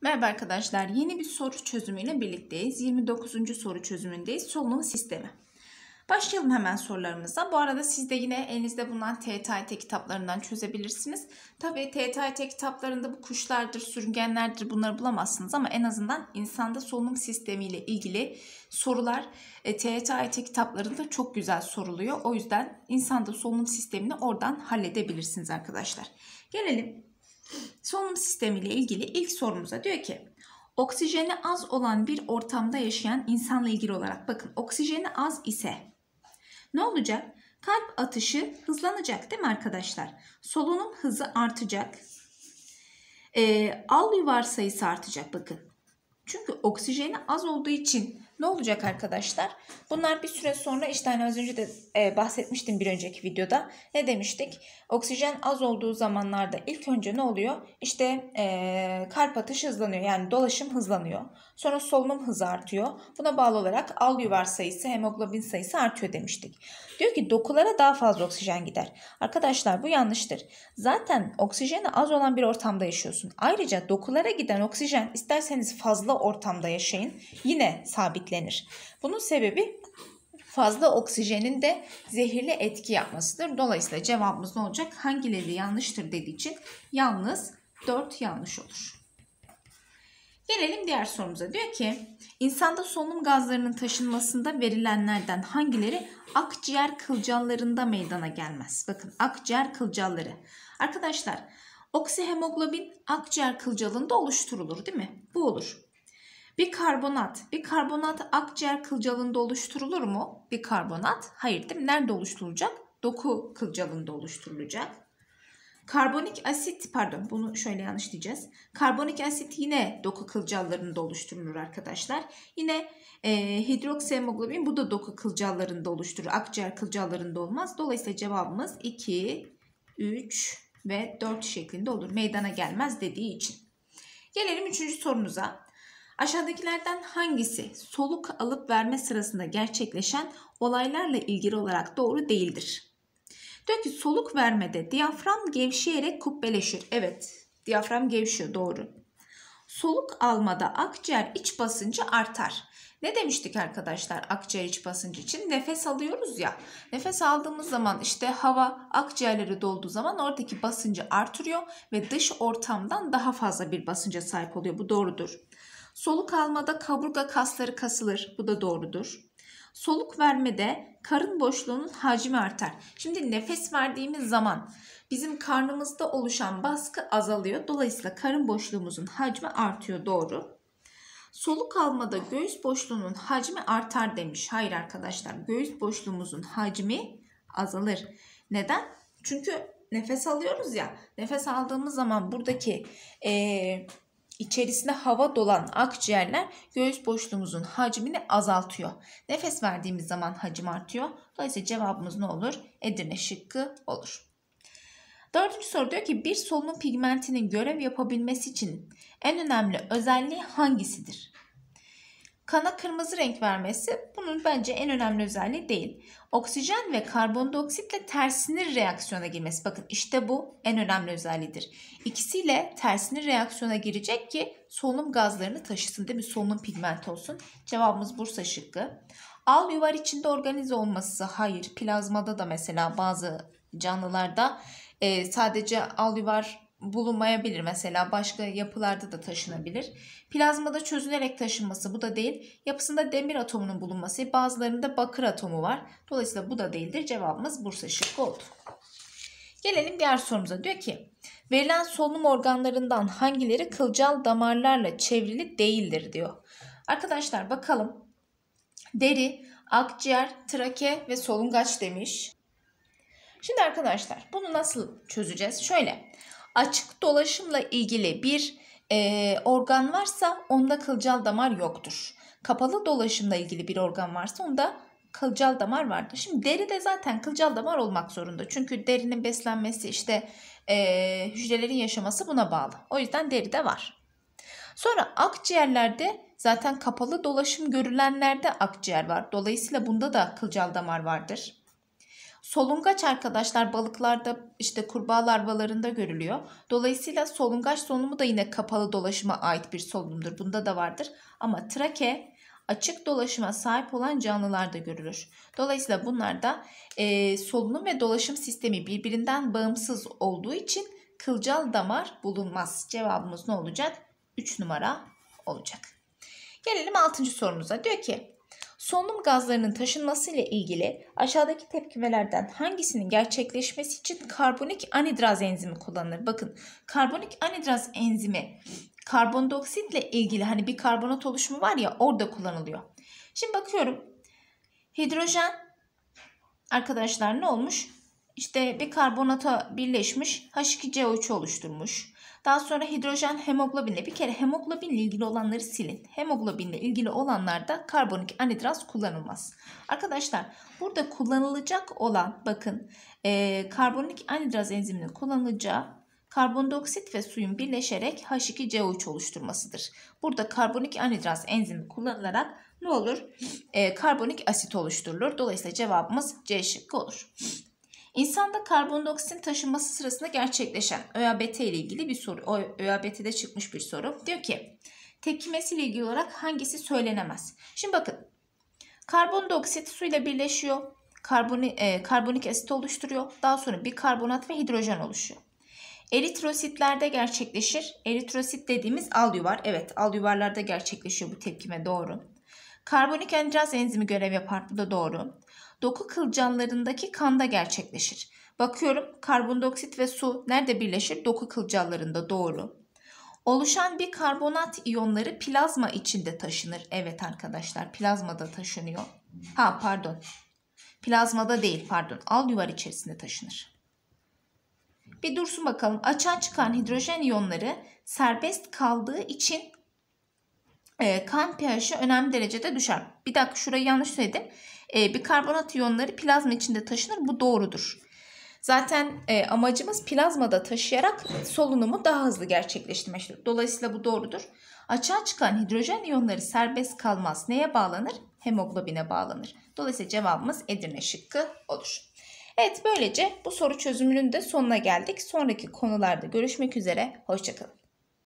Merhaba arkadaşlar. Yeni bir soru çözümüyle birlikteyiz. 29. soru çözümündeyiz. Solunum sistemi. Başlayalım hemen sorularımıza. Bu arada siz de yine elinizde bulunan TTIT kitaplarından çözebilirsiniz. Tabii TTIT kitaplarında bu kuşlardır, sürüngenlerdir bunları bulamazsınız ama en azından insanda solunum sistemiyle ilgili sorular e, TTIT kitaplarında çok güzel soruluyor. O yüzden insanda solunum sistemini oradan halledebilirsiniz arkadaşlar. Gelelim Solunum sistemi ile ilgili ilk sorumuza diyor ki oksijeni az olan bir ortamda yaşayan insanla ilgili olarak bakın oksijeni az ise ne olacak? Kalp atışı hızlanacak değil mi arkadaşlar? Solunum hızı artacak. E, al yuvar sayısı artacak bakın. Çünkü oksijeni az olduğu için ne olacak arkadaşlar? Bunlar bir süre sonra işte hani az önce de e, bahsetmiştim bir önceki videoda. Ne demiştik? Oksijen az olduğu zamanlarda ilk önce ne oluyor? İşte e, kalp atışı hızlanıyor yani dolaşım hızlanıyor. Sonra solunum hızı artıyor. Buna bağlı olarak al yuvar sayısı, hemoglobin sayısı artıyor demiştik. Diyor ki dokulara daha fazla oksijen gider. Arkadaşlar bu yanlıştır. Zaten oksijeni az olan bir ortamda yaşıyorsun. Ayrıca dokulara giden oksijen isterseniz fazla ortamda yaşayın. Yine sabit sabitlenir. Bunun sebebi fazla oksijenin de zehirli etki yapmasıdır. Dolayısıyla cevabımız ne olacak? Hangileri yanlıştır dediği için yalnız 4 yanlış olur. Gelelim diğer sorumuza. Diyor ki insanda solunum gazlarının taşınmasında verilenlerden hangileri akciğer kılcallarında meydana gelmez? Bakın akciğer kılcalları. Arkadaşlar oksihemoglobin akciğer kılcalında oluşturulur değil mi? Bu olur. Bir karbonat, bir karbonat akciğer kılcalında oluşturulur mu? Bir karbonat, hayır değil mi? Nerede oluşturulacak? Doku kılcalında oluşturulacak. Karbonik asit pardon bunu şöyle yanlış diyeceğiz. Karbonik asit yine doku kılcallarında oluşturulur arkadaşlar. Yine e, hidroksihemoglobin bu da doku kılcallarında oluşturur. Akciğer kılcallarında olmaz. Dolayısıyla cevabımız 2, 3 ve 4 şeklinde olur. Meydana gelmez dediği için. Gelelim üçüncü sorumuza. Aşağıdakilerden hangisi soluk alıp verme sırasında gerçekleşen olaylarla ilgili olarak doğru değildir? Diyor ki soluk vermede diyafram gevşeyerek kubbeleşir. Evet diyafram gevşiyor doğru. Soluk almada akciğer iç basıncı artar. Ne demiştik arkadaşlar akciğer iç basıncı için? Nefes alıyoruz ya. Nefes aldığımız zaman işte hava akciğerleri dolduğu zaman oradaki basıncı artırıyor ve dış ortamdan daha fazla bir basınca sahip oluyor. Bu doğrudur. Soluk almada kaburga kasları kasılır. Bu da doğrudur. Soluk vermede karın boşluğunun hacmi artar. Şimdi nefes verdiğimiz zaman bizim karnımızda oluşan baskı azalıyor. Dolayısıyla karın boşluğumuzun hacmi artıyor doğru. Soluk almada göğüs boşluğunun hacmi artar demiş. Hayır arkadaşlar göğüs boşluğumuzun hacmi azalır. Neden? Çünkü nefes alıyoruz ya. Nefes aldığımız zaman buradaki... Ee, içerisine hava dolan akciğerler göğüs boşluğumuzun hacmini azaltıyor. Nefes verdiğimiz zaman hacim artıyor. Dolayısıyla cevabımız ne olur? Edirne şıkkı olur. Dördüncü soru diyor ki bir solunum pigmentinin görev yapabilmesi için en önemli özelliği hangisidir? kana kırmızı renk vermesi bunun bence en önemli özelliği değil. Oksijen ve karbondioksitle tersinir reaksiyona girmesi. Bakın işte bu en önemli özelliğidir. İkisiyle tersinir reaksiyona girecek ki solunum gazlarını taşısın değil mi? Solunum pigment olsun. Cevabımız Bursa şıkkı. Al yuvar içinde organize olması hayır. Plazmada da mesela bazı canlılarda e, sadece al yuvar bulunmayabilir. Mesela başka yapılarda da taşınabilir. Plazmada çözünerek taşınması bu da değil. Yapısında demir atomunun bulunması bazılarında bakır atomu var. Dolayısıyla bu da değildir. Cevabımız Bursa şıkkı oldu. Gelelim diğer sorumuza. Diyor ki verilen solunum organlarından hangileri kılcal damarlarla çevrili değildir diyor. Arkadaşlar bakalım. Deri, akciğer, trake ve solungaç demiş. Şimdi arkadaşlar bunu nasıl çözeceğiz? Şöyle açık dolaşımla ilgili bir e, organ varsa onda kılcal damar yoktur. Kapalı dolaşımla ilgili bir organ varsa onda kılcal damar vardır. Şimdi deri de zaten kılcal damar olmak zorunda. Çünkü derinin beslenmesi işte e, hücrelerin yaşaması buna bağlı. O yüzden deri de var. Sonra akciğerlerde zaten kapalı dolaşım görülenlerde akciğer var. Dolayısıyla bunda da kılcal damar vardır. Solungaç arkadaşlar balıklarda işte kurbağa larvalarında görülüyor. Dolayısıyla solungaç solunumu da yine kapalı dolaşıma ait bir solunumdur. Bunda da vardır. Ama trake açık dolaşıma sahip olan canlılarda görülür. Dolayısıyla bunlarda e, solunum ve dolaşım sistemi birbirinden bağımsız olduğu için kılcal damar bulunmaz. Cevabımız ne olacak? 3 numara olacak. Gelelim 6. sorumuza. Diyor ki Solunum gazlarının taşınması ile ilgili aşağıdaki tepkimelerden hangisinin gerçekleşmesi için karbonik anidraz enzimi kullanılır? Bakın karbonik anidraz enzimi ile ilgili hani bir karbonat oluşumu var ya orada kullanılıyor. Şimdi bakıyorum hidrojen arkadaşlar ne olmuş? İşte bir karbonata birleşmiş H2CO3 oluşturmuş. Daha sonra hidrojen hemoglobinle bir kere hemoglobinle ilgili olanları silin. Hemoglobinle ilgili olanlarda karbonik anhidraz kullanılmaz. Arkadaşlar burada kullanılacak olan bakın e, karbonik anhidraz enziminin kullanılacağı karbondioksit ve suyun birleşerek H2CO3 oluşturmasıdır. Burada karbonik anhidraz enzimi kullanılarak ne olur? E, karbonik asit oluşturulur. Dolayısıyla cevabımız C şıkkı olur. İnsanda karbondioksitin taşınması sırasında gerçekleşen ÖABT ile ilgili bir soru. ÖABT'de çıkmış bir soru. Diyor ki tepkimesiyle ilgili olarak hangisi söylenemez? Şimdi bakın karbondioksit suyla birleşiyor. Karboni, e, karbonik asit oluşturuyor. Daha sonra bir karbonat ve hidrojen oluşuyor. Eritrositlerde gerçekleşir. Eritrosit dediğimiz al yuvar. Evet al yuvarlarda gerçekleşiyor bu tepkime doğru. Karbonik endraz enzimi görev yapar. Bu da doğru. Doku kılcallarındaki kanda gerçekleşir. Bakıyorum karbondioksit ve su nerede birleşir? Doku kılcallarında doğru. Oluşan bir karbonat iyonları plazma içinde taşınır. Evet arkadaşlar plazmada taşınıyor. Ha pardon. Plazmada değil pardon. Al yuvar içerisinde taşınır. Bir dursun bakalım. Açığa çıkan hidrojen iyonları serbest kaldığı için e, kan pH'i önemli derecede düşer. Bir dakika şurayı yanlış söyledim. E, karbonat iyonları plazma içinde taşınır. Bu doğrudur. Zaten e, amacımız plazmada taşıyarak solunumu daha hızlı gerçekleştirmek. Dolayısıyla bu doğrudur. Açığa çıkan hidrojen iyonları serbest kalmaz. Neye bağlanır? Hemoglobine bağlanır. Dolayısıyla cevabımız Edirne şıkkı olur. Evet böylece bu soru çözümünün de sonuna geldik. Sonraki konularda görüşmek üzere. Hoşçakalın.